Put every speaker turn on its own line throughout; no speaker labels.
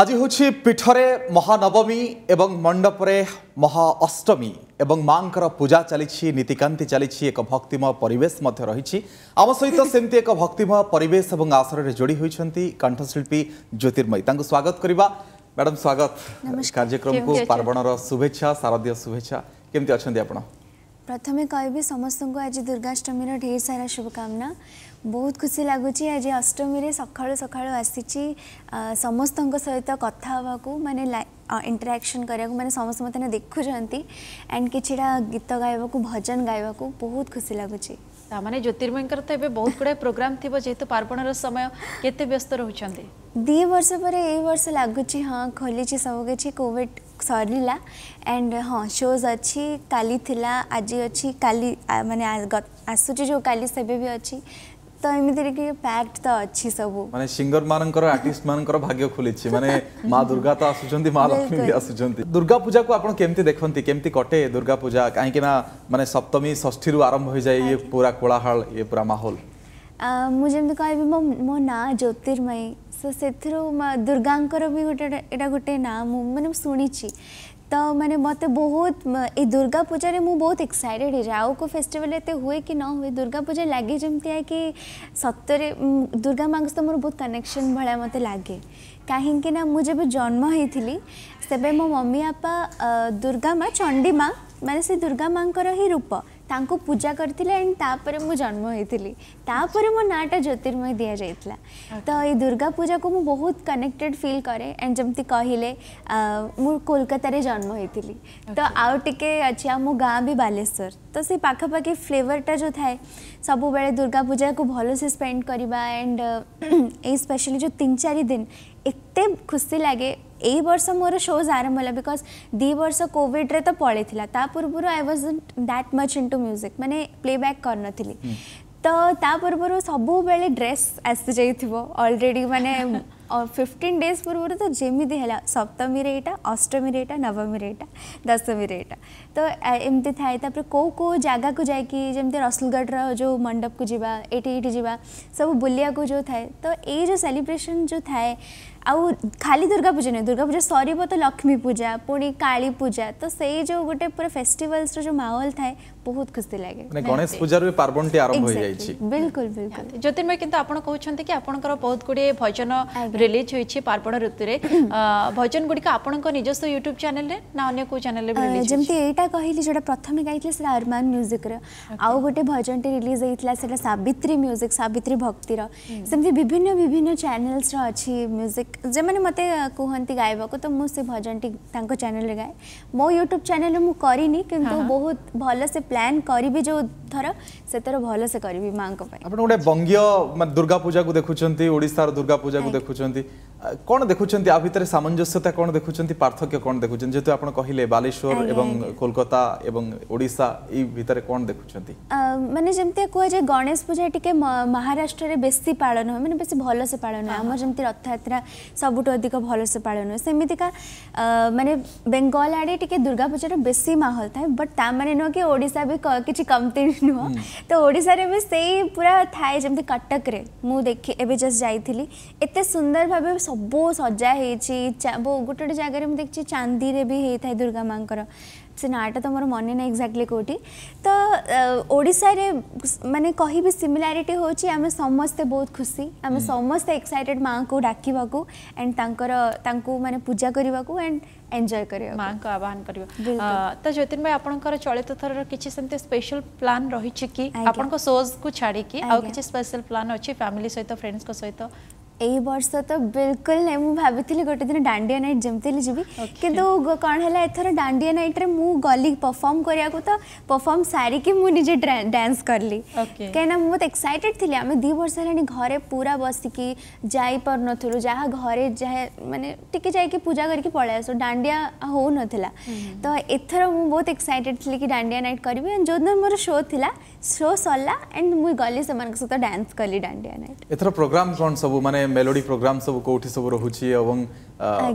আজি হচ্ছে পীঠরে মহানবমী এবং মণ্ডপরে মহা অষ্টমী এবং মাঙ্কর পূজা চালিছি নীতিকান্তি চালিছি এক ভক্তিময় পরিবেশ মধ্যে রয়েছে আমার সহিত সেমতি এক ভক্তিময় পরিবেশ এবং আসরের যোড়ি হয়েছেন কণ্ঠশিল্পী জ্যোতির্ময়ী তাঁকু স্বাগত করা ম্যাডাম স্বাগত কার্যক্রমকু পার্বণর শুভেচ্ছা শারদীয় শুভেচ্ছা কেমতি অনেক আপনার
প্রথমে কহবি সমস্ত আজ দুর্গাষ্টমীর ঢের সারা শুভকামনা ବହୁତ ଖୁସି ଲାଗୁଛି ଆଜି ଅଷ୍ଟମୀରେ ସକାଳୁ ସକାଳୁ ଆସିଛି ସମସ୍ତଙ୍କ ସହିତ କଥା ହେବାକୁ ମାନେ ଇଣ୍ଟରାକ୍ସନ୍ କରିବାକୁ ମାନେ ସମସ୍ତେ ମୋତେ ଦେଖୁଛନ୍ତି ଆଣ୍ଡ କିଛିଟା ଗୀତ ଗାଇବାକୁ ଭଜନ ଗାଇବାକୁ ବହୁତ ଖୁସି ଲାଗୁଛି ତାମାନେ ଜ୍ୟୋତିର୍ମୟଙ୍କର ତ ଏବେ ବହୁତ
ଗୁଡ଼ାଏ ପ୍ରୋଗ୍ରାମ୍ ଥିବ ଯେହେତୁ ପାର୍ବଣର ସମୟ କେତେ ବ୍ୟସ୍ତ ରହୁଛନ୍ତି
ଦି ବର୍ଷ ପରେ ଏଇ ବର୍ଷ ଲାଗୁଛି ହଁ ଖୋଲିଛି ସବୁ କିଛି କୋଭିଡ଼ ସରିଲା ଆଣ୍ଡ ହଁ ଶୋଜ୍ ଅଛି କାଲି ଥିଲା ଆଜି ଅଛି କାଲି ମାନେ ଆସୁଛି ଯେଉଁ କାଲି ସେବେ ବି ଅଛି ତ ଏମିତିରେ କି ପ୍ୟାକ୍ଡ ତ ଅଛି ସବୁ
ମାନେ ସିଙ୍ଗର ମାନଙ୍କର ଆର୍ଟିଷ୍ଟ ମାନଙ୍କର ଭାଗ୍ୟ ଖୋଲିଛି ମାନେ ମା ଦୁର୍ଗା ତ ଆସୁଛନ୍ତି ମା ଲକ୍ଷ୍ମୀ ବି ଆସୁଛନ୍ତି ଦୁର୍ଗା ପୂଜାକୁ ଆପଣ କେମିତି ଦେଖନ୍ତି କେମିତି କଟେ ଦୁର୍ଗା ପୂଜା କାହିଁକି ନା ମାନେ ସପ୍ତମୀ ଷଷ୍ଠୀରୁ ଆରମ୍ଭ ହୋଇଯାଏ ଇଏ ପୁରା କୋଳାହଳ ଇଏ ପୁରା ମାହୋଲ
ମୁଁ ଯେମିତି କହିବି ମୋ ମୋ ନାଁ ଜ୍ୟୋତିର୍ମୟୀ ସୋ ସେଥିରୁ ଦୁର୍ଗାଙ୍କର ବି ଗୋଟେ ଏଇଟା ଗୋଟେ ନାଁ ମୁଁ ମାନେ ଶୁଣିଛି ତ ମାନେ ମୋତେ ବହୁତ ଏଇ ଦୁର୍ଗା ପୂଜାରେ ମୁଁ ବହୁତ ଏକ୍ସାଇଟେଡ଼ ହେଇଯାଏ ଆଉ କେଉଁ ଫେଷ୍ଟିଭାଲ୍ ଏତେ ହୁଏ କି ନ ହୁଏ ଦୁର୍ଗା ପୂଜା ଲାଗେ ଯେମିତିଆ କି ସତରେ ଦୁର୍ଗା ମାଙ୍କ ସହିତ ମୋର ବହୁତ କନେକ୍ସନ୍ ଭଳିଆ ମୋତେ ଲାଗେ କାହିଁକି ନା ମୁଁ ଯେବେ ଜନ୍ମ ହେଇଥିଲି ସେବେ ମୋ ମମି ବାପା ଦୁର୍ଗା ମା' ଚଣ୍ଡୀ ମା' ମାନେ ସେ ଦୁର୍ଗା ମାଙ୍କର ହିଁ ରୂପ ତାଙ୍କୁ ପୂଜା କରିଥିଲେ ଆଣ୍ଡ ତାପରେ ମୁଁ ଜନ୍ମ ହୋଇଥିଲି ତାପରେ ମୋ ନାଁଟା ଜ୍ୟୋତିର୍ମୟୀ ଦିଆଯାଇଥିଲା ତ ଏଇ ଦୁର୍ଗା ପୂଜାକୁ ମୁଁ ବହୁତ କନେକ୍ଟେଡ଼ ଫିଲ୍ କରେ ଆଣ୍ଡ ଯେମିତି କହିଲେ ମୁଁ କୋଲକାତାରେ ଜନ୍ମ ହୋଇଥିଲି ତ ଆଉ ଟିକେ ଅଛି ଆଉ ମୋ ଗାଁ ବି ବାଲେଶ୍ୱର ତ ସେ ପାଖାପାଖି ଫ୍ଲେଭରଟା ଯେଉଁ ଥାଏ ସବୁବେଳେ ଦୁର୍ଗା ପୂଜାକୁ ଭଲସେ ସ୍ପେଣ୍ଡ କରିବା ଆଣ୍ଡ ଏଇ ସ୍ପେଶାଲି ଯେଉଁ ତିନି ଚାରି ଦିନ ଏତେ ଖୁସି ଲାଗେ यही वर्ष मोर शोज आरंभ है बिकज दि वर्ष कॉविड्रे तो पड़े ता पूर्व I was that much into music मैंने प्लेबैक कर नी तो ताबूर सब बेले ड्रेस आसी जालरेडी मानने फिफ्टीन डेज पूर्व तो जमी है सप्तमी रेटा अष्टमी रेटा नवमी रेटा दशमी रेटा तो एमती थाए कौ को जगह को जाकि रसुलगढ़ जो मंडप को जी ये जा सब बुलाया जो थाए तो ये जो सेलिब्रेशन जो थाए ଆଉ ଖାଲି ଦୁର୍ଗା ପୂଜା ନୁହେଁ ଦୁର୍ଗା ପୂଜା ସରିବ ତ ଲକ୍ଷ୍ମୀ ପୂଜା ପୁଣି କାଳୀ ପୂଜା ତ ସେଇ ଯେଉଁ ଗୋଟେ ପୁରା ଫେଷ୍ଟିଭାଲ୍ସର ଯେଉଁ ମାହୋଲ ଥାଏ ବହୁତ ଖୁସି ଲାଗେ ମାନେ ଗଣେଶ
ପୂଜାରୁ ବି ପାର୍ବଣଟି ଆରମ୍ଭ ହୋଇଯାଇଛି
ବିଲକୁଲ ବିଲକୁଲ
ଜ୍ୟୋତିର୍ମୟ କିନ୍ତୁ ଆପଣ କହୁଛନ୍ତି କି ଆପଣଙ୍କର ବହୁତ ଗୁଡ଼ିଏ ଭଜନ ରିଲିଜ୍ ହୋଇଛି ପାର୍ବଣ ଋତୁରେ ଭଜନ ଗୁଡ଼ିକ ଆପଣଙ୍କ ନିଜସ୍ୱ ୟୁଟ୍ୟୁବ୍ ଚ୍ୟାନେଲରେ ନା ଅନ୍ୟ କେଉଁ ଚ୍ୟାନେଲରେ ଯେମିତି
ଏଇଟା କହିଲି ଯେଉଁଟା ପ୍ରଥମେ ଗାଇଥିଲେ ସେଟା ଅରମାନ ମ୍ୟୁଜିକ୍ର ଆଉ ଗୋଟେ ଭଜନଟି ରିଲିଜ୍ ହେଇଥିଲା ସେଟା ସାବିତ୍ରୀ ମ୍ୟୁଜିକ୍ ସାବିତ୍ରୀ ଭକ୍ତିର ସେମିତି ବିଭିନ୍ନ ବିଭିନ୍ନ ଚ୍ୟାନେଲ୍ସର ଅଛି ମ୍ୟୁଜିକ୍ जे मैंने मत कहते गायबाक तो मुझे भजन टी चेल गाए मो यूट्यूब हाँ, हाँ। चेल करी कि बहुत भल से प्लां करी जो थर से भल से करी
दुर्गा पूजा को देखुंतार दुर्गा पूजा को देखुंत कौन देखुं आ भितर सामंजस्यता कौन देखुं पार्थक्य कौन देखुं जेहतु आप कहे बालेश्वर एवं कोलकाता एवं ओडिशा ये भितर कौन देखुं
मैंने जमी कह जाए गणेश पूजा टी महाराष्ट्र में बेसी पालन हुए मैंने बेस भलसे पालन हुए आम जमी रथयात्रा সবটো অধিক ভালসে পালন সেমিতিকা মানে বেঙ্গল আডি টিকে দুর্গা পূজা রে বেশি মাহল তাই বাট তাই মানে নো কি ওড়িশা ବି কি কম ติ ন তো ওড়িশা রে ବି সেই পুরা ঠায় জেমতি কটক রে মু দেখে এবি জাস্ট যাই থিলি এত সুন্দর ভাবে সবো সাজা হেচি চাবো গুটট জায়গা রে মু দেখি چاندی রে ବି হে তাই দুর্গা মাଙ୍କর ସେ ନାଁଟା ତ ମୋର ମନେ ନାହିଁ ଏକ୍ଜାକ୍ଟଲି କେଉଁଠି ତ ଓଡ଼ିଶାରେ ମାନେ କହିବି ସିମିଲାରିଟି ହେଉଛି ଆମେ ସମସ୍ତେ ବହୁତ ଖୁସି ଆମେ ସମସ୍ତେ ଏକ୍ସାଇଟେଡ଼୍ ମାଆଙ୍କୁ ଡାକିବାକୁ ଆଣ୍ଡ ତାଙ୍କର ତାଙ୍କୁ ମାନେ ପୂଜା କରିବାକୁ ଆଣ୍ଡ ଏନ୍ଜୟ କରିବା ମାଆଙ୍କୁ ଆହ୍ୱାନ କରିବା ତ ଜ୍ୟୋତିର୍ମୟ ଆପଣଙ୍କର
ଚଳିତ ଥରର କିଛି ସେମିତି ସ୍ପେଶାଲ ପ୍ଲାନ୍ ରହିଛି କି ଆପଣଙ୍କ ସୋଜ୍କୁ ଛାଡ଼ିକି ଆଉ କିଛି ସ୍ପେଶାଲ ପ୍ଲାନ୍ ଅଛି ଫ୍ୟାମିଲି ସହିତ ଫ୍ରେଣ୍ଡସ୍ଙ୍କ ସହିତ
वर्ष तो बिल्कुल नहीं मुझे भाविली गोटे दिन डांडिया नाइट जमती जी कि कौन है एथर डांडिया नाइट रे मु गली परफॉर्म करने को तो परफॉर्म सारिकी मुझे डांस करली कहीं ना मुझे एक्साइटेड थी आम दु वर्ष है घरे पूरा बसिकी जापर नु जहाँ घरे मानने टी जा पूजा करके पलैस डांडिया हो नाला तो एथर मुझे बहुत एक्साइटेड थी कि डांडिया नाइट करी जो दिन मोर शो था शो सरला एंड मुझे गली सहित डांस कली डांडिया
नाइट प्रोग्राम कौन सब मैंने ମେଲୋଡି ପ୍ରୋଗ୍ରାମ ସବୁ କୋଉଠି ସବୁ ରହୁଛି ଏବଂ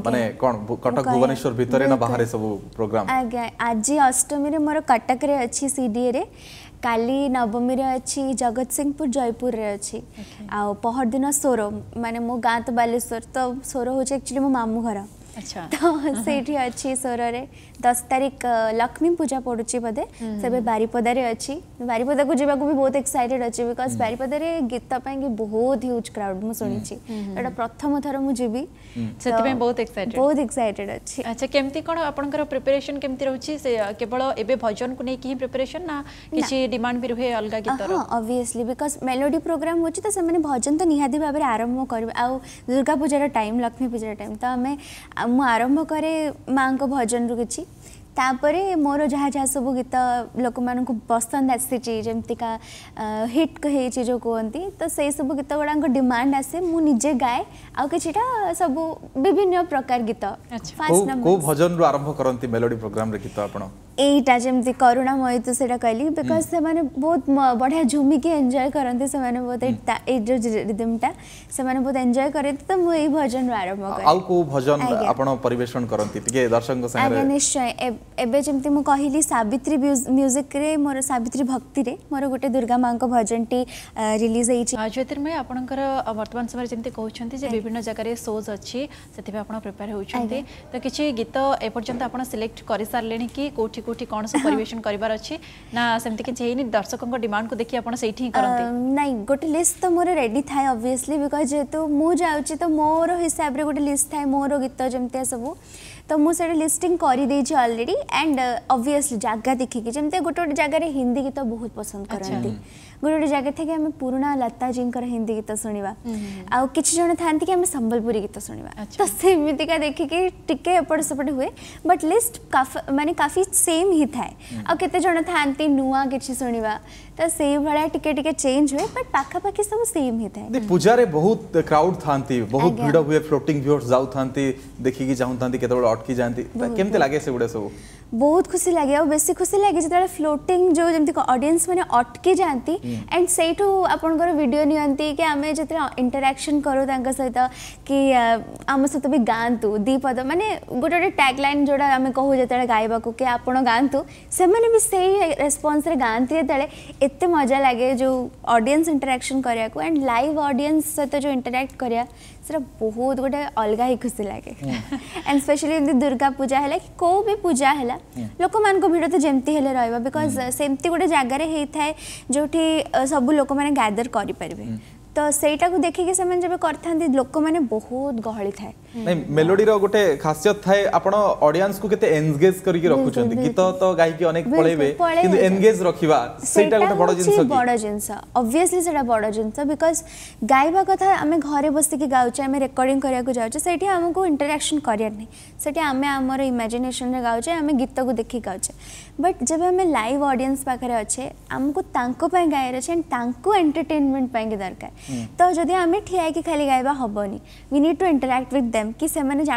ମାନେ କ'ଣ କଟକ ଭୁବନେଶ୍ୱର ଭିତରେ ନା ବାହାରେ ସବୁ ପ୍ରୋଗ୍ରାମ
ଆଜ୍ଞା ଆଜି ଅଷ୍ଟମୀରେ ମୋର କଟକରେ ଅଛି ସିଡିଏରେ କାଲି ନବମୀରେ ଅଛି ଜଗତସିଂହପୁର ଜୟପୁରରେ ଅଛି ଆଉ ପହରଦିନ ସୋର ମାନେ ମୋ ଗାଁ ତ ବାଲେଶ୍ୱର ତ ସୋର ହେଉଛି ଆକ୍ଚୁଆଲି ମୋ ମାମୁଁ ଘର अच्छा तो सेठी अच्छी सोर रे 10 तारीख लक्ष्मी पूजा पड़ुची बदे सेबे बारीपदा रे अच्छी बारीपदा को जेबा को भी बहुत एक्साइटेड अच्छी बिकॉज बारीपदा रे गीत ପାଇଁ କି ବହୁତ ହ୍ୟୁଜ୍ କ୍ରାଉଡ୍ ମୁଁ ଶୁଣିଛି ଏଟା ପ୍ରଥମ ଥର ମୁଁ ଯିବି ସେଥିପାଇଁ ବହୁତ
ଏକ୍ସାଇଟେଡ୍ ବହୁତ ଏକ୍ସାଇଟେଡ୍ ଅଛି ଆଚ୍ଛା କେମିତି କ'ଣ ଆପଣଙ୍କର ପ୍ରିପାରେସନ୍ କେମିତି ରହୁଛି ସେ କେବଳ ଏବେ ଭଜନକୁ
ନେଇକି ହିଁ ପ୍ରିପାରେସନ୍ ନା କିଛି ଡିମାଣ୍ଡ ବି ରୁହେ ଅଲଗା ଗୀତର ହଁ ଅବଭିୟସଲି ବିକଜ ମେଲୋଡି ପ୍ରୋଗ୍ରାମ୍ ହେଉଛି ତ ସେମାନେ ଭଜନ ତ ନିହାତି ଭାବରେ ଆରମ୍ଭ କରିବେ ଆଉ ଦୁର୍ଗା ପୂଜାର ଟାଇମ୍ ଲକ୍ଷ୍ମୀ ପୂଜାର ଟାଇମ୍ ତ ଆମେ ମୁଁ ଆରମ୍ଭ କରେ ମାଆଙ୍କ ଭଜନରୁ କିଛି ତାପରେ ମୋର ଯାହା ଯାହା ସବୁ ଗୀତ ଲୋକମାନଙ୍କୁ ପସନ୍ଦ ଆସିଛି ଯେମିତିକା ହିଟ୍ ହେଇଛି ଯେଉଁ କୁହନ୍ତି ତ ସେହିସବୁ ଗୀତ ଗୁଡ଼ାଙ୍କ ଡିମାଣ୍ଡ ଆସେ ମୁଁ ନିଜେ ଗାଏ ଆଉ କିଛିଟା ସବୁ ବିଭିନ୍ନ ପ୍ରକାର ଗୀତ ଭଜନରୁ
ଆରମ୍ଭ କରନ୍ତି ମେଲୋଡି ପ୍ରୋଗ୍ରାମରେ ଗୀତ ଆପଣ
এইটা যেমতি করুণা ময়িত সেটা কইলি বিকজ সেমানে বহুত বঢ়িয়া ঝুমিকি এনজয় করতে সেমানে বহুত এই যে রিদমটা সেমানে বহুত এনজয় করে তো মু এই ভজন আরম্ভ করি আউ
কো ভজন আপন পরিবেশন করতে টিকে দর্শক সঙ্গে আগে
নিশ্চয় এবে যেমতি মু কহিলি সাবিত্রী মিউজিক রে মোর সাবিত্রী ভক্তি রে মোর গোটে দুর্গা মাঙ্ক ভজনটি রিলিজ হইছি
জ্যোতির্ময় আপনকর বর্তমান সময় যেমতি কহুচন্তি যে বিভিন্ন জায়গায় শোজ আছে সেতিবে আপন প্রিপেয়ার হউচন্তি তো কিছু গীত এপর্যন্ত আপন সিলেক্ট করি সারলেনি কি কোঠি कोठी कौन सा परिवेशन करी अच्छी ना समथिंग किन चाहिए नहीं दर्शकों का डिमांड को देखिए अपना सही ठीक करने
नहीं गोटे लिस्ट तो मोरे रेडी था ऑब्वियसली बिकॉज़ जेतो मुझे आया उचित तो मोरो हिस्से अपने गोटे लिस्ट था मोरो गित्ता जमते हैं सबो तो मुझे लिस्टिंग करदे अलरेडी एंड ऑब्वियसली जगह देखिकी जमी गोटे गोटे जगह हिंदी गीत बहुत पसंद अच्छा। करती ଗୋଟେ ଗୋଟେ ଜାଗା ଥାଏ କି ଆମେ ପୁରୁଣା ଲତା ଜୀଙ୍କର ହିନ୍ଦୀ ଗୀତ ଶୁଣିବା ଆଉ କିଛି ଜଣ ଥାନ୍ତି କି ଆମେ ସମ୍ବଲପୁରୀ ଗୀତ ଶୁଣିବା ତ ସେମିତିକା ଦେଖିକି ଟିକେ ଏପଟ ସେପଟ ହୁଏ ବଟ୍ ଲିଷ୍ଟ ମାନେ କାଫି ସେମ୍ ହିଁ ଥାଏ ଆଉ କେତେ ଜଣ ଥାନ୍ତି ନୂଆ କିଛି ଶୁଣିବା ତ ସେଇଭଳିଆ ଟିକେ ଟିକେ ଚେଞ୍ଜ ହୁଏ ବଟ୍ ପାଖାପାଖି ସବୁ ସେମ୍ ହିଁ ଥାଏ
ପୂଜାରେ ବହୁତ କ୍ରାଉଡ୍ ଥାନ୍ତି ବହୁତ ଭିଡ଼ ହୁଏ ଫ୍ଲୋଟିଂ ଭିଓର୍ସ ଯାଉଥାନ୍ତି ଦେଖିକି ଚାହୁଁଥାନ୍ତି କେତେବେଳେ ଅଟକି ଯାଆନ୍ତି କେମିତି ଲାଗେ ସେଗୁଡ଼ା ସବୁ
बहुत खुशी लगे आ बेस खुशी लगे जो फ्लोटिंग जो जमी अडियंस मैंने अटकी जाती एंड से आपंकर भिडियो जो इंटराक्शन करूँ सहित कि आम सहित भी गात दीपद मानने गोटे टैग लाइन जो कहू जो गायबा को कि आप गात से सही रेस्पन्स गाँती जितने एत मजा लगे जो अडियस इंटराक्शन कराया एंड लाइव अडियस सहित जो इंटराक्ट कराया ସେଟା ବହୁତ ଗୋଟେ ଅଲଗା ହିଁ ଖୁସି ଲାଗେ ଆଣ୍ଡ ସ୍ପେଶାଲି ଏମିତି ଦୁର୍ଗା ପୂଜା ହେଲା କି କେଉଁ ବି ପୂଜା ହେଲା ଲୋକମାନଙ୍କ ଭିଡ଼ ତ ଯେମିତି ହେଲେ ରହିବ ବିକଜ୍ ସେମିତି ଗୋଟେ ଜାଗାରେ ହେଇଥାଏ ଯେଉଁଠି ସବୁ ଲୋକମାନେ ଗ୍ୟାଦର କରିପାରିବେ ᱥᱮᱴᱟକୁ দেখে কি সামঞ্জস্যে কর্থান্তি লোক মানে বহুত গহলি ঠায়
নাই মেলোডি র গটে خاصيه ঠায় আপন অডিয়েন্স কো কিতে এনগেজ করি কি রাখুছନ୍ତି গীত তো গায়কি অনেক পড়াইবে কিন্তু এনগেজ রাখিবা সেইটা গটে বড় জিনসা কি বড়
জিনসা অবিয়াসলি সেইটা বড় জিনসা বিকজ গায়বা কথা আমি ঘরে বসি কি গাওছ আমি রেকর্ডিং করায় কো যাওছ সেইটি আমাকো ইন্টারঅ্যাকশন করিয়ার নাই সেইটি আমি আমোর ইমাজিনেশন রে গাওছ আমি গীত তোকে দেখে গাওছ বাট জেবে আমি লাইভ অডিয়েন্স পা করে আছে আমাকো টাঁকু পা গায় রেছে টাঁকু এন্টারটেইনমেন্ট পা গিদার কা तो जदि आम ठिया हो खाली गायबा हेनी we need to interact with them कि से कि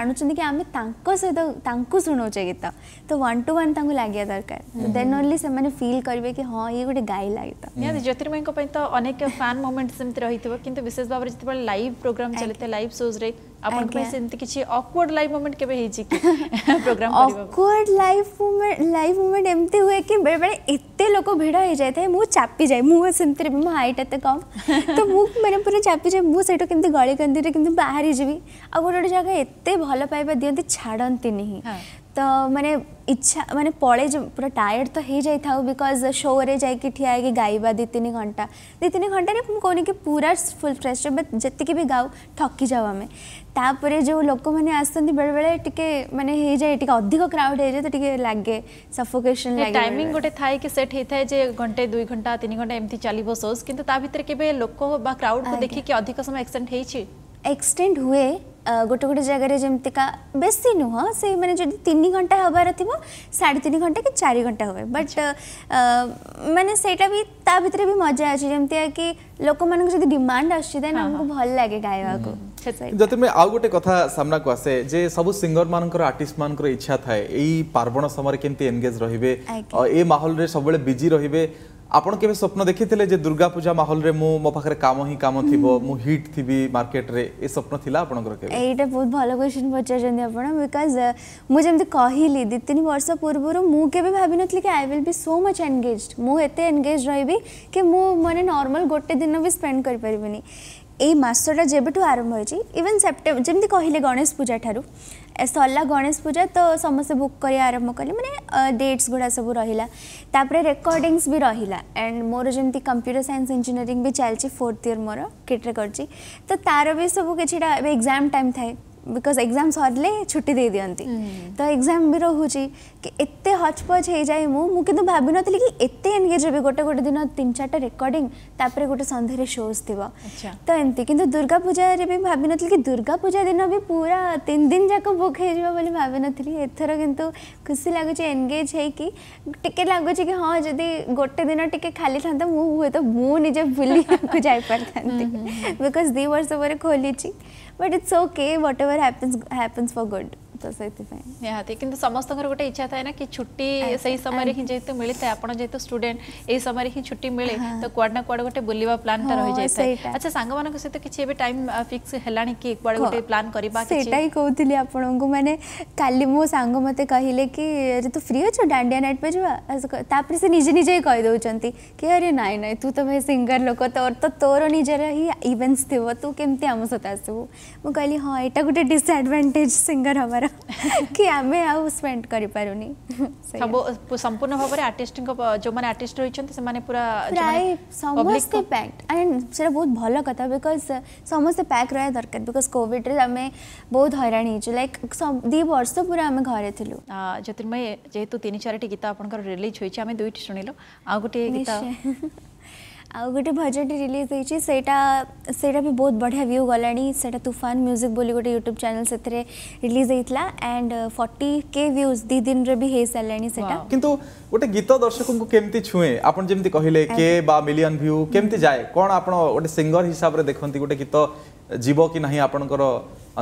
आम सहित शुणे गीत तो वन टू वन लगे दरकार देन ओनली फिल करेंगे कि हाँ ये गोटे गाय लगे ज्योतिर्मयी तो अनेक फैन मोमेंट्स
रही थी विशेष भाव में जो लाइव प्रोग्राम चलते लाइव सोज रही ଆପଣଙ୍କ ପାଇଁ ସେମିତି କିଛି ଅକୱାର୍ଡ ଲାଇଫ୍ ମୋମେଣ୍ଟ କେବେ ହେଇଛି କି
program awkward life moment life moment ଏମିତି ହୁଏ କି ବେଳେବେଳେ ଏତେ ଲୋକ ଭିଡ଼ ହେଇଯାଇଥାଏ ମୁଁ ଚାପିଯାଏ ମୁଁ ସେମିତିରେ ବି ମୋ ହାଇଟ୍ ଏତେ କମ୍ ତ ମୁଁ ମାନେ ପୁରା ଚାପିଯାଏ ମୁଁ ସେଇଠୁ କେମିତି ଗଳିକନ୍ଦିରେ କେମିତି ବାହାରିଯିବି ଆଉ ଗୋଟେ ଗୋଟେ ଜାଗା ଏତେ ଭଲ ପାଇବା ଦିଅନ୍ତି ଛାଡ଼ନ୍ତିନି ହିଁ तो मैंने इच्छा मैंने पड़े पूरा टायर्ड तो हो था बिकज शो रे जा गायबा दु तीन घंटा दु तीन घंटा ने कहनी कि पूरा फुल फ्रेश बट जी भी गाऊ थकी जाऊ आम तापर जो लोक मैंने आसती बेले बेले टी मैंने हो जाए अधिक क्राउड हो जाए तो टे लगे सफोकेशन लगे टाइमिंग गोटे
थाए कि सेट होता है घंटे दुई घंटा तीन घंटा एमती चलो सोज कि भितर केवे लोक क्राउड को देखिए
अधिक समय एक्सटेंड हो एक्सटेड हुए ଗୋଟେ ଗୋଟେ ଜାଗାରେ ଯେମିତିକା ବେଶୀ ନୁହଁ ସେଇମାନେ ଯଦି ତିନି ଘଣ୍ଟା ହେବାର ଥିବ ସାଢ଼େ ତିନି ଘଣ୍ଟା କି ଚାରି ଘଣ୍ଟା ହୁଏ ବଟ୍ ମାନେ ସେଇଟା ବି ତା ଭିତରେ ବି ମଜା ଅଛି ଯେମିତିଆ କି ଲୋକମାନଙ୍କୁ ଯଦି ଡିମାଣ୍ଡ ଆସୁଛି ଦେନ୍ ଆମକୁ ଭଲ ଲାଗେ ଗାଇବାକୁ
ଯଦି ମୁଁ ଆଉ ଗୋଟେ କଥା ସାମ୍ନାକୁ ଆସେ ଯେ ସବୁ ସିଙ୍ଗରମାନଙ୍କର ଆର୍ଟିଷ୍ଟମାନଙ୍କର ଇଚ୍ଛା ଥାଏ ଏଇ ପାର୍ବଣ ସମୟରେ କେମିତି ଏନଗେଜ୍ ରହିବେ ଏ ମାହୋଲରେ ସବୁବେଳେ ବିଜି ରହିବେ ଆପଣ କେବେ ସ୍ୱପ୍ନ ଦେଖିଥିଲେ ଯେ ଦୁର୍ଗା ପୂଜା ମାହୋଲରେ ମୁଁ ମୋ ପାଖରେ କାମ ହିଁ କାମ ଥିବ ମୁଁ ହିଟ୍ ଥିବି ମାର୍କେଟରେ ଏ ସ୍ୱପ୍ନ ଥିଲା ଆପଣଙ୍କର କେବେ
ଏଇଟା ବହୁତ ଭଲ କ୍ୱେଶ୍ଚନ୍ ପଚାରୁଛନ୍ତି ଆପଣ ବିକଜ୍ ମୁଁ ଯେମିତି କହିଲି ଦୁଇ ତିନି ବର୍ଷ ପୂର୍ବରୁ ମୁଁ କେବେ ଭାବିନଥିଲି କି I will be so much engage ମୁଁ ଏତେ ଏନ୍ଗେଜ୍ ରହିବି କି ମୁଁ ମାନେ ନର୍ମାଲ୍ ଗୋଟେ ଦିନ ବି ସ୍ପେଣ୍ଡ କରିପାରିବିନି এই মাসটা যেবেঠু আরম্ভ হয়েছে ইভেন সেপ্টেম্বর যেমনি কহিলে গণেশ পূজা ঠারু सरला गणेश पूजा तो समस्ते बुक କରିବା ଆରମ୍ଭ କଲି ମାନେ ଡେଟ୍ସ ଗୁଡ଼ା ସବୁ ରହିଲା ତାପରେ ରେକର୍ଡିଂସ୍ ବି ରହିଲା ଆଣ୍ଡ ମୋର ଯେମିତି କମ୍ପ୍ୟୁଟର ସାଇନ୍ସ ଇଞ୍ଜିନିୟରିଂ ବି ଚାଲିଛି ଫୋର୍ଥ ଇୟର୍ ମୋର କିଟ୍ରେ କରିଛି ତ ତାର ବି ସବୁ କିଛିଟା ଏବେ ଏକ୍ଜାମ୍ ଟାଇମ୍ ଥାଏ ବିକଜ୍ ଏକ୍ଜାମ୍ ସରିଲେ ଛୁଟି ଦେଇଦିଅନ୍ତି ତ ଏକ୍ଜାମ୍ ବି ରହୁଛି ଏତେ ହଚପଚ ହେଇଯାଏ ମୁଁ ମୁଁ କିନ୍ତୁ ଭାବିନଥିଲି କି ଏତେ ଏନଗେଜ୍ ହେବି ଗୋଟେ ଗୋଟେ ଦିନ ତିନି ଚାରିଟା ରେକର୍ଡିଂ ତାପରେ ଗୋଟେ ସନ୍ଧ୍ୟାରେ ଶୋଜ୍ ଥିବ ତ ଏମିତି କିନ୍ତୁ ଦୁର୍ଗା ପୂଜାରେ ବି ଭାବିନଥିଲି କି ଦୁର୍ଗା ପୂଜା ଦିନ ବି ପୁରା ତିନି ଦିନ ଯାକ ବୁକ୍ ହେଇଯିବ ବୋଲି ଭାବିନଥିଲି ଏଥର କିନ୍ତୁ ଖୁସି ଲାଗୁଛି ଏନଗେଜ୍ ହେଇକି ଟିକେ ଲାଗୁଛି କି ହଁ ଯଦି ଗୋଟେ ଦିନ ଟିକେ ଖାଲି ଥାନ୍ତା ମୁଁ ହୁଏତ ମୁଁ ନିଜେ ବୁଲିବାକୁ ଯାଇପାରିଥାନ୍ତି ବିକଜ୍ ଦୁଇ ବର୍ଷ ପରେ ଖୋଲିଛି but it's okay whatever happens happens for good किंतु
समस्त गोटे इच्छा था कि छुट्टी सही समय रे जेत मिलते आपण जेतु स्टूडेंट ए समय छुट्टी मिले तो क्वाड ना क्वाड गोटे बुलीबा प्लान ता रही जायत अच्छा संग मानक से तो टाइम फिक्स है कि क्वाड गोटे प्लान करबा
मो संग मते कहिले कि तू फ्री होछ डांडिया नाइट पे जबा से निजे निजे कह कि अरे नाय नाय तू तो भाई सिंगर लोक तो तो तोर निजर रे ही इवेंट्स थिवो तू के आम सता आसबू मु कहली हाँ एटा गोटे डिसएडवांटेज सिंगर हमार कि आम आउ स्पेड करपारुनी सब संपूर्ण
भाव में आर्टिस्ट जो मैंने आर्टिस्ट रही से पूरा समस्त
पैक्ड एंड से बहुत भल कथा बिकज समस्त पैक रहा दरकार बिकज कॉविड रे आम बहुत हईरा लाइक दि वर्ष पूरा आम घर थी ज्योतिर्मय जेहेतु तीन चार गीत आप रिलीज होती आम दुईट शुणिल आ गोटे गीत आउ गोटे भजन रिलीज होती से भी बहुत बढ़िया व्यू गलानी से तुफान म्यूजिक बोली गोटे यूट्यूब चैनल से रिलीज होता एंड फर्टी के व्यूज दी दिन रे भी हो सारा
किंतु गोटे गीत दर्शक को केमती छुए आपन जेमती कहले के बा मिलियन व्यू केमती जाए कोन आपन गोटे सिंगर हिसाब रे देखंती गोटे गीत जीव कि नहीं आपनकर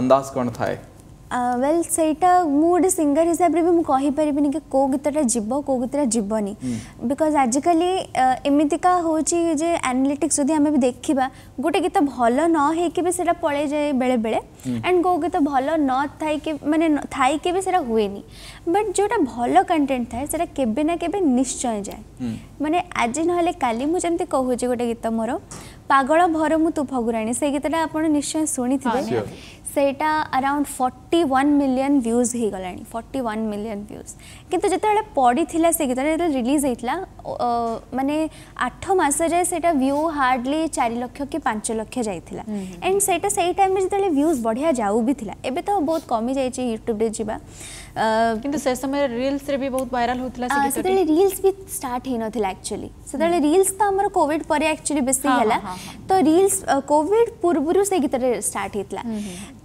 अंदाज कोन थाए
ୱେଲ୍ ସେଇଟା ମୁଁ ଗୋଟେ ସିଙ୍ଗର ହିସାବରେ ବି ମୁଁ କହିପାରିବିନି କି କେଉଁ ଗୀତଟା ଯିବ କେଉଁ ଗୀତଟା ଯିବନି ବିକଜ୍ ଆଜିକାଲି ଏମିତିକା ହେଉଛି ଯେ ଆନାଲିଟିକ୍ସ ଯଦି ଆମେ ବି ଦେଖିବା ଗୋଟେ ଗୀତ ଭଲ ନ ହେଇକି ବି ସେଇଟା ପଳେଇଯାଏ ବେଳେବେଳେ ଆଣ୍ଡ କେଉଁ ଗୀତ ଭଲ ନ ଥାଇକି ମାନେ ଥାଇକି ବି ସେଇଟା ହୁଏନି ବଟ୍ ଯେଉଁଟା ଭଲ କଣ୍ଟେଣ୍ଟ ଥାଏ ସେଇଟା କେବେ ନା କେବେ ନିଶ୍ଚୟ ଯାଏ ମାନେ ଆଜି ନହେଲେ କାଲି ମୁଁ ଯେମିତି କହୁଛି ଗୋଟେ ଗୀତ ମୋର ପାଗଳ ଭର ମୁଁ ତୁ ଫଗୁରାଣୀ ସେଇ ଗୀତଟା ଆପଣ ନିଶ୍ଚୟ ଶୁଣିଥିବେ ସେଇଟା around forty one million views ହେଇଗଲାଣି ଫର୍ଟି ୱାନ୍ ମିଲିୟନ୍ ଭ୍ୟୁଜ୍ କିନ୍ତୁ ଯେତେବେଳେ ପଡ଼ିଥିଲା ସେ ଗୀତଟା ଯେତେବେଳେ ରିଲିଜ୍ ହେଇଥିଲା ମାନେ ଆଠ ମାସରେ ସେଇଟା ଭ୍ୟୁ ହାର୍ଡ଼ଲି ଚାରି ଲକ୍ଷ କି ପାଞ୍ଚ ଲକ୍ଷ ଯାଇଥିଲା ଆଣ୍ଡ ସେଇଟା ସେଇ ଟାଇମ୍ରେ ଯେତେବେଳେ ଭ୍ୟୁଜ୍ ବଢ଼ିଆ ଯାଉ ବି ଥିଲା ଏବେ ତ ବହୁତ କମିଯାଇଛି ୟୁଟ୍ୟୁବ୍ରେ ଯିବା କିନ୍ତୁ ସେ ସମୟରେ ରିଲ୍ସରେ ବି ବହୁତ ଭାଇରାଲ ହେଉଥିଲା ସେତେବେଳେ ରିଲ୍ସ ବି ଷ୍ଟାର୍ଟ ହେଇନଥିଲା ଆକ୍ଚୁଆଲି ସେତେବେଳେ ରିଲ୍ସ ତ ଆମର କୋଭିଡ ପରେ ଆକ୍ଚୁଆଲି ବେଶୀ ହେଲା ତ ରିଲ୍ସ କୋଭିଡ ପୂର୍ବରୁ ସେ ଗୀତଟା ଷ୍ଟାର୍ଟ ହେଇଥିଲା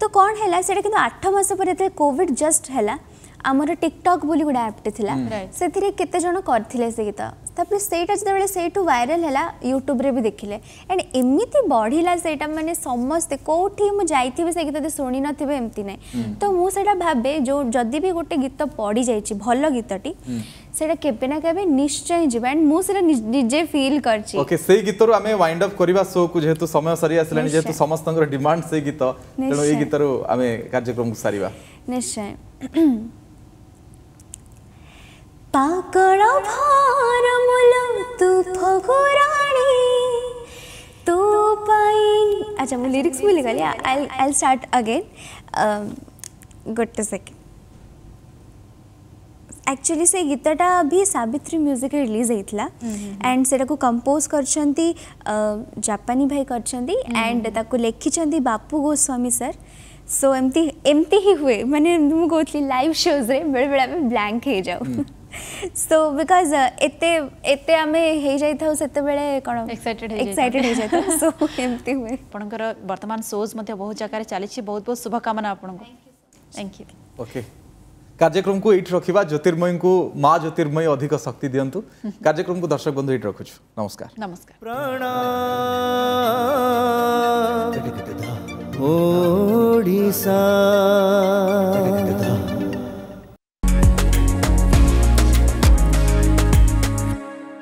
ତ କ'ଣ ହେଲା ସେଇଟା କିନ୍ତୁ ଆଠ ମାସ ପରେ ଯେତେବେଳେ କୋଭିଡ ଜଷ୍ଟ ହେଲା ଆମର ଟିକ୍ଟକ୍ ବୋଲି ଗୋଟେ ଆପ୍ଟେ ଥିଲା ସେଥିରେ କେତେ ଜଣ କରିଥିଲେ ସେ ଗୀତ ତାପରେ ସେଇଟା ଯେତେବେଳେ ସେଇଠୁ ଭାଇରାଲ୍ ହେଲା ୟୁଟ୍ୟୁବ୍ରେ ବି ଦେଖିଲେ ଆଣ୍ଡ ଏମିତି ବଢ଼ିଲା ସେଇଟା ମାନେ ସମସ୍ତେ କେଉଁଠି ମୁଁ ଯାଇଥିବି ସେ ଗୀତ ଯଦି ଶୁଣିନଥିବେ ଏମିତି ନାହିଁ ତ ମୁଁ ସେଇଟା ଭାବେ ଯେଉଁ ଯଦି ବି ଗୋଟେ ଗୀତ ପଡ଼ିଯାଇଛି ଭଲ ଗୀତଟି সেটা কেবে না কেবে নিশ্চয় যা এন্ড মু সেটা নিজে ফিল করছি ওকে
সেই গীতর আমি ওয়াইন্ড আপ করিবা শো কু যেহেতু সময় সারি আসলানি যেহেতু সমস্তঙ্কর ডিমান্ড সেই গীত তেণু এই গীতর আমি কার্যক্রম সারিবা
নিশ্চয় পাকড় ভার মূল তু ফগুরাণী তো পাই আচ্ছা মু লিরিক্স ভুলে গলি আই আই স্টার্ট अगेन গোটে সেকেন্ড एक्चुअली से गीतटा भी सावित्री म्यूजिक रिलीज होता एंड से कंपोज कर um, जापानी भाई कर and hmm. Bapu Goswami sir सो एमती एमती ही हुए मैंने मुझे कहती लाइव शोज रे बेले बेले आम ब्लांक हो जाऊ हम्म. सो बिकज uh, एते आमे हे जाई थौ सेते बेले कोन
बहुत जगार चली बहुत बहुत शुभकामना आपनको
कार्यक्रम को एठ रखिबा ज्योतिर्मय को मां ज्योतिर्मय अधिक शक्ति दियंतु कार्यक्रम को दर्शक बंधु एठ रखुछ नमस्कार
नमस्कार